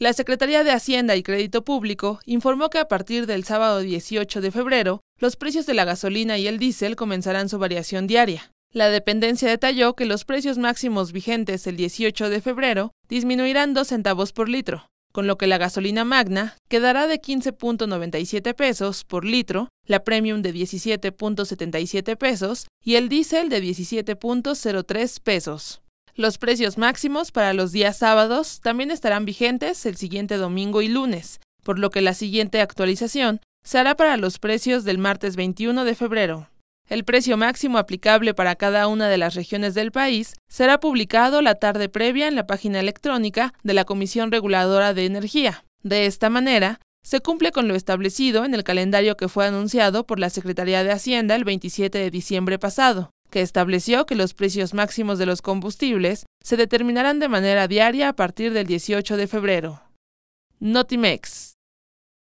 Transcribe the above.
La Secretaría de Hacienda y Crédito Público informó que a partir del sábado 18 de febrero, los precios de la gasolina y el diésel comenzarán su variación diaria. La dependencia detalló que los precios máximos vigentes el 18 de febrero disminuirán 2 centavos por litro, con lo que la gasolina magna quedará de 15.97 pesos por litro, la premium de 17.77 pesos y el diésel de 17.03 pesos. Los precios máximos para los días sábados también estarán vigentes el siguiente domingo y lunes, por lo que la siguiente actualización se hará para los precios del martes 21 de febrero. El precio máximo aplicable para cada una de las regiones del país será publicado la tarde previa en la página electrónica de la Comisión Reguladora de Energía. De esta manera, se cumple con lo establecido en el calendario que fue anunciado por la Secretaría de Hacienda el 27 de diciembre pasado, que estableció que los precios máximos de los combustibles se determinarán de manera diaria a partir del 18 de febrero. Notimex